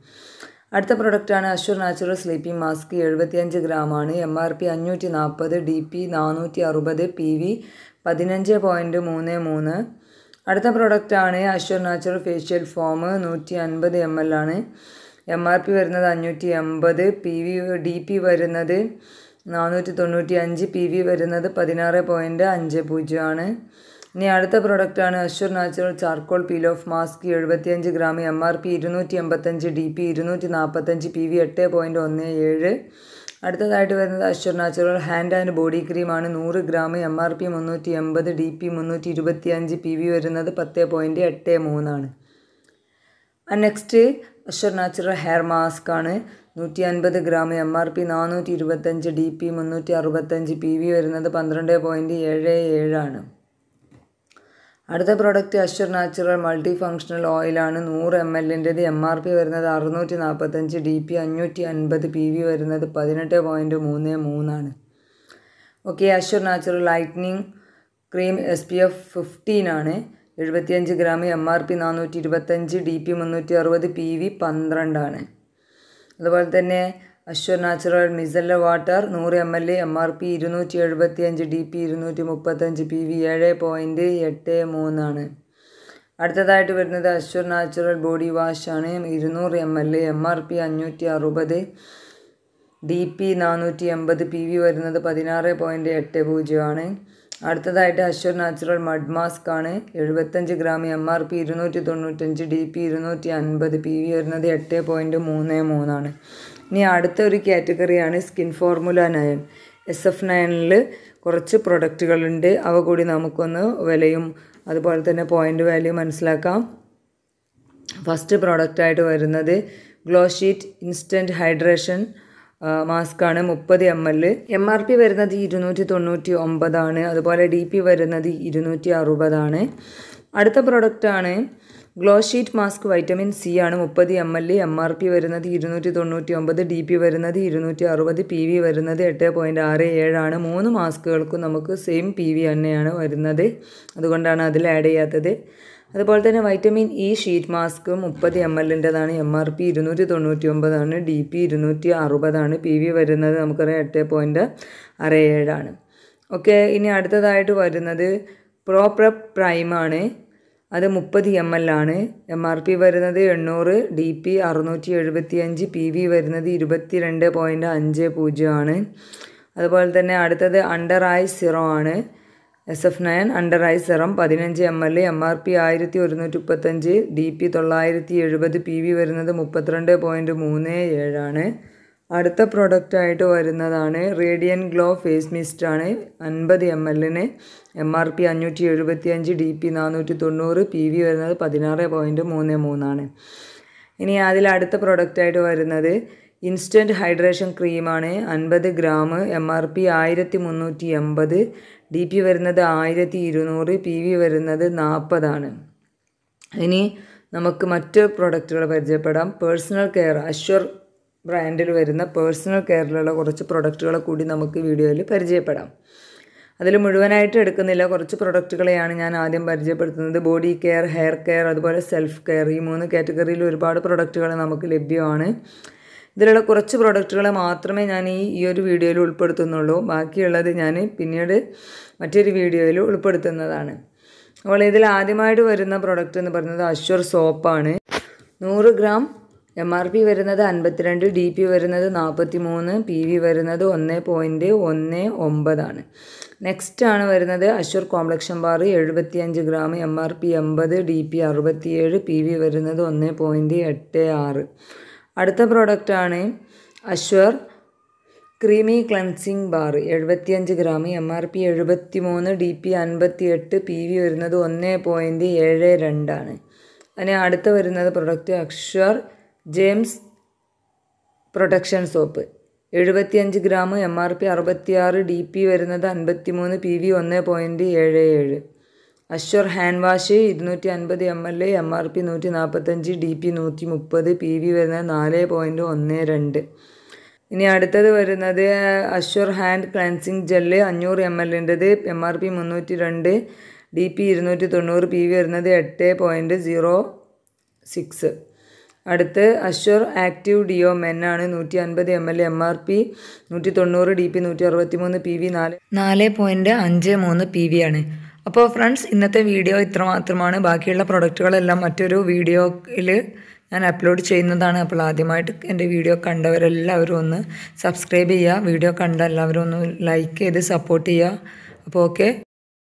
അടുത്ത പ്രൊഡക്റ്റാണ് അശ്വർ നാച്ചുറൽ സ്ലീപ്പിംഗ് മാസ്ക് എഴുപത്തിയഞ്ച് ഗ്രാമാണ് എം ആർ പി അഞ്ഞൂറ്റി നാൽപ്പത് ഡി പി നാനൂറ്റി അറുപത് പി വി പതിനഞ്ച് പോയിൻറ്റ് മൂന്ന് മൂന്ന് അടുത്ത പ്രൊഡക്റ്റാണ് അശ്വർ നാച്ചുറൽ ഫേഷ്യൽ ഫോം നൂറ്റി അൻപത് എം എൽ ആണ് എം ആർ പി വരുന്നത് അഞ്ഞൂറ്റി എൺപത് പി വി ഡി പി വരുന്നത് നാനൂറ്റി തൊണ്ണൂറ്റി അഞ്ച് പി വി വരുന്നത് പതിനാറ് പോയിൻറ്റ് അഞ്ച് പൂജ്യം ആണ് ഇനി അടുത്ത പ്രൊഡക്റ്റാണ് Assure natural charcoal peel off mask എഴുപത്തിയഞ്ച് ഗ്രാം എം ആർ പി ഇരുന്നൂറ്റി എൺപത്തഞ്ച് ഡി പി ഇരുന്നൂറ്റി നാൽപ്പത്തഞ്ച് പി വി എട്ട് പോയിൻറ്റ് ഒന്ന് ഏഴ് അടുത്തതായിട്ട് വരുന്നത് Assure natural hand and body ക്രീമാണ് നൂറ് ഗ്രാം എം ആർ പി മുന്നൂറ്റി എൺപത് ഡി പി മുന്നൂറ്റി ഇരുപത്തി അഞ്ച് പി വി വരുന്നത് പത്ത് പോയിൻറ്റ് എട്ട് മൂന്നാണ് next Assure natural hair mask ആണ് നൂറ്റി അൻപത് ഗ്രാം എം ആർ പി നാനൂറ്റി ഇരുപത്തഞ്ച് ഡി പി മുന്നൂറ്റി അറുപത്തഞ്ച് പി വി വരുന്നത് പന്ത്രണ്ട് പോയിൻറ്റ് ഏഴ് ഏഴാണ് അടുത്ത product Assure natural multi functional ഓയിലാണ് നൂറ് എം എല്ലിൻ്റെത് എം ആർ പി വരുന്നത് അറുന്നൂറ്റി നാൽപ്പത്തഞ്ച് ഡി പി അഞ്ഞൂറ്റി അൻപത് പി വി വരുന്നത് പതിനെട്ട് പോയിൻറ്റ് മൂന്ന് മൂന്നാണ് okay Assure natural lightening cream S P F fifteen ആണ് എഴുപത്തിയഞ്ച് ഗ്രാം എം ആർ പി നാനൂറ്റി ഇരുപത്തഞ്ച് ഡി പി മുന്നൂറ്റി അറുപത് പി വി പന്ത്രണ്ടാണ് അതുപോലെ തന്നെ അശ്വർ നാച്ചുറൽ മിസല്ല വാട്ടർ നൂറ് എം എൽ എ എം ആർ പി ഇരുന്നൂറ്റി എഴുപത്തി അഞ്ച് ഡി പി ഇരുന്നൂറ്റി മുപ്പത്തഞ്ച് പി വി ഏഴ് പോയിൻറ്റ് എട്ട് മൂന്നാണ് അടുത്തതായിട്ട് വരുന്നത് അശ്വർ നാച്ചുറൽ ബോഡി വാഷ് ആണ് ഇരുന്നൂറ് എം എൽ എ എം ആർ പി അഞ്ഞൂറ്റി അറുപത് ഡി പി നാനൂറ്റി എൺപത് പി വി വരുന്നത് പതിനാറ് പോയിൻറ്റ് എട്ട് പൂജ്യമാണ് അടുത്തതായിട്ട് അശ്വർ നാച്ചുറൽ മഡ് മാസ്ക് ആണ് എഴുപത്തഞ്ച് ഗ്രാം എം ആർ പി ഇരുന്നൂറ്റി തൊണ്ണൂറ്റഞ്ച് ഡി പി ഇരുന്നൂറ്റി അൻപത് പി വി വരുന്നത് എട്ട് പോയിൻ്റ് മൂന്ന് മൂന്നാണ് ഇനി അടുത്ത ഒരു കാറ്റഗറിയാണ് skin formula nine S F നയനിൽ കുറച്ച് പ്രൊഡക്റ്റുകളുണ്ട് അവ കൂടി നമുക്കൊന്ന് വിലയും അതുപോലെ തന്നെ പോയിൻ്റ് വാല്യൂ മനസ്സിലാക്കാം ഫസ്റ്റ് പ്രോഡക്റ്റായിട്ട് വരുന്നത് ഗ്ലോ ഷീറ്റ് ഇൻസ്റ്റൻറ്റ് ഹൈഡ്രേഷൻ മാസ്കാണ് മുപ്പത് M L M R P വരുന്നത് ഇരുന്നൂറ്റി തൊണ്ണൂറ്റി ഒമ്പതാണ് അതുപോലെ ഡി പി വരുന്നത് ഇരുന്നൂറ്റി അറുപതാണ് അടുത്ത പ്രൊഡക്റ്റാണ് glow sheet mask vitamin C ആണ് മുപ്പത് M L M R P വരുന്നത് ഇരുന്നൂറ്റി തൊണ്ണൂറ്റി ഒമ്പത് ഡി പി വരുന്നത് ഇരുന്നൂറ്റി അറുപത് പി വി വരുന്നത് എട്ട് പോയിൻറ്റ് ആറ് ഏഴാണ് മൂന്ന് മാസ്കുകൾക്കും നമുക്ക് സെയിം പി വി തന്നെയാണ് വരുന്നത് അതുകൊണ്ടാണ് അതിൽ ആഡ് ചെയ്യാത്തത് അതുപോലെ തന്നെ വൈറ്റമിൻ ഇ ഷീറ്റ് മാസ്ക് മുപ്പത് എം എല്ലിൻ്റെതാണ് എം ആർ പി ഇരുന്നൂറ്റി തൊണ്ണൂറ്റി ഒമ്പതാണ് ഡി പി ഇരുന്നൂറ്റി അറുപതാണ് പി വി വരുന്നത് നമുക്കറിയാം എട്ട് പോയിൻറ്റ് അറേ ഏഴാണ് ഓക്കെ ഇനി അടുത്തതായിട്ട് വരുന്നത് പ്രോപ്രപ് പ്രൈമാണ് അത് മുപ്പത് എം എൽ ആണ് എം ആർ പി വരുന്നത് എണ്ണൂറ് ഡി പി അറുന്നൂറ്റി എഴുപത്തി അഞ്ച് പി വി വരുന്നത് ഇരുപത്തി രണ്ട് പോയിൻറ്റ് അഞ്ച് പൂജ്യമാണ് അതുപോലെ തന്നെ അടുത്തത് അണ്ടർ ആയി സിറോ ആണ് S F nine under eye serum പതിനഞ്ച് എം എൽ എ എം ആർ പി ആയിരത്തി ഒരുന്നൂറ്റി മുപ്പത്തഞ്ച് ഡി പി തൊള്ളായിരത്തി എഴുപത് പി വി വരുന്നത് മുപ്പത്തിരണ്ട് പോയിൻറ്റ് മൂന്ന് ഏഴാണ് അടുത്ത പ്രൊഡക്റ്റായിട്ട് വരുന്നതാണ് റേഡിയൻ ഗ്ലോ ഫേസ് മിസ്റ്റാണ് അൻപത് എം എല്ലിന് എം ആർ പി അഞ്ഞൂറ്റി എഴുപത്തി അഞ്ച് ഡി പി നാനൂറ്റി തൊണ്ണൂറ് പി വി വരുന്നത് പതിനാറ് പോയിൻറ്റ് മൂന്ന് മൂന്നാണ് ഇനി അതിൽ അടുത്ത പ്രൊഡക്റ്റായിട്ട് വരുന്നത് ഇൻസ്റ്റൻറ്റ് ഹൈഡ്രേഷൻ ക്രീമാണ് അൻപത് ഗ്രാം എം ആർ പി ആയിരത്തി മുന്നൂറ്റി എൺപത് ഡി പി വരുന്നത് ആയിരത്തി ഇരുന്നൂറ് പി വി വരുന്നത് നാൽപ്പതാണ് ഇനി നമുക്ക് മറ്റ് പ്രൊഡക്റ്റുകൾ പരിചയപ്പെടാം പേഴ്സണൽ കെയർ അശ്വർ ബ്രാൻഡിൽ വരുന്ന പേഴ്സണൽ കെയറിലുള്ള കുറച്ച് പ്രൊഡക്റ്റുകൾ കൂടി നമുക്ക് വീഡിയോയിൽ പരിചയപ്പെടാം അതിൽ മുഴുവനായിട്ട് എടുക്കുന്നില്ല കുറച്ച് പ്രൊഡക്റ്റുകളെയാണ് ഞാൻ ആദ്യം പരിചയപ്പെടുത്തുന്നത് ബോഡി കെയർ ഹെയർ കെയർ അതുപോലെ സെൽഫ് കെയർ ഈ മൂന്ന് കാറ്റഗറിയിൽ ഒരുപാട് പ്രൊഡക്റ്റുകൾ നമുക്ക് ലഭ്യമാണ് ഇതിലുള്ള കുറച്ച് പ്രോഡക്റ്റുകൾ മാത്രമേ ഞാൻ ഈ ഈ ഒരു വീഡിയോയിൽ ഉൾപ്പെടുത്തുന്നുള്ളൂ ബാക്കിയുള്ളത് ഞാൻ പിന്നീട് മറ്റൊരു വീഡിയോയിൽ ഉൾപ്പെടുത്തുന്നതാണ് അപ്പോൾ ഇതിൽ ആദ്യമായിട്ട് വരുന്ന പ്രോഡക്റ്റ് എന്ന് പറയുന്നത് അശ്വർ സോപ്പാണ് നൂറ് ഗ്രാം എം ആർ പി വരുന്നത് അൻപത്തിരണ്ട് ഡി പി വരുന്നത് നാൽപ്പത്തി മൂന്ന് പി വി വരുന്നത് ഒന്ന് പോയിൻറ്റ് ഒന്ന് ഒമ്പതാണ് നെക്സ്റ്റ് ആണ് വരുന്നത് അശ്വർ കോംപ്ലക്ഷൻ ബാർ എഴുപത്തിയഞ്ച് ഗ്രാം എം ആർ പി എൺപത് ഡി പി അറുപത്തിയേഴ് പി വി വരുന്നത് ഒന്ന് പോയിൻറ്റ് എട്ട് ആറ് അടുത്ത പ്രോഡക്റ്റാണ് അശ്വർ ക്രീമി ക്ലൻസിംഗ് ബാർ എഴുപത്തിയഞ്ച് ഗ്രാം എം ആർ പി എഴുപത്തി മൂന്ന് ഡി പി അൻപത്തി എട്ട് പി വി വരുന്നത് ഒന്ന് പോയിൻറ്റ് ഏഴ് രണ്ടാണ് അതിന് അടുത്ത വരുന്നത് product Assure germs protection soap എഴുപത്തിയഞ്ച് ഗ്രാം എം ആർ പി അറുപത്തിയാറ് ഡി പി വരുന്നത് അൻപത്തി മൂന്ന് പി വി ഒന്ന് പോയിൻറ്റ് ഏഴ് ഏഴ് അശ്വർ ഹാൻഡ് വാഷ് ഇരുന്നൂറ്റി അൻപത് എം എൽ എ എം ആർ പി നൂറ്റി നാൽപ്പത്തഞ്ച് ഡി പി നൂറ്റി മുപ്പത് പി വി വരുന്നത് നാല് പോയിൻറ്റ് ഒന്ന് രണ്ട് ഇനി അടുത്തത് വരുന്നത് അശ്വർ ഹാൻഡ് ക്ലൻസിങ് ജെല്ല് അഞ്ഞൂറ് എം എൽ എൻ്റെത് എം ആർ പി മുന്നൂറ്റി രണ്ട് ഡി പി ഇരുന്നൂറ്റി തൊണ്ണൂറ് പി വി വരുന്നത് എട്ട് പോയിൻറ്റ് സീറോ സിക്സ് അടുത്ത് അശ്വർ ആക്റ്റീവ് ഡിയോ മെൻ ആണ് നൂറ്റി അൻപത് M L M R P നൂറ്റി തൊണ്ണൂറ് ഡി പി നൂറ്റി അറുപത്തി മൂന്ന് പി വി നാല് നാല് പോയിൻറ്റ് അഞ്ച് മൂന്ന് പി വി ആണ് അപ്പോൾ ഫ്രണ്ട്സ് ഇന്നത്തെ വീഡിയോ ഇത്രമാത്രമാണ് ബാക്കിയുള്ള പ്രൊഡക്റ്റുകളെല്ലാം മറ്റൊരു വീഡിയോയിൽ ഞാൻ അപ്ലോഡ് ചെയ്യുന്നതാണ് അപ്പോൾ ആദ്യമായിട്ട് എൻ്റെ വീഡിയോ കണ്ടവരെല്ലാവരും ഒന്ന് സബ്സ്ക്രൈബ് ചെയ്യുക വീഡിയോ കണ്ട എല്ലാവരും ഒന്ന് ലൈക്ക് ചെയ്ത് സപ്പോർട്ട് ചെയ്യുക അപ്പോൾ ഓക്കെ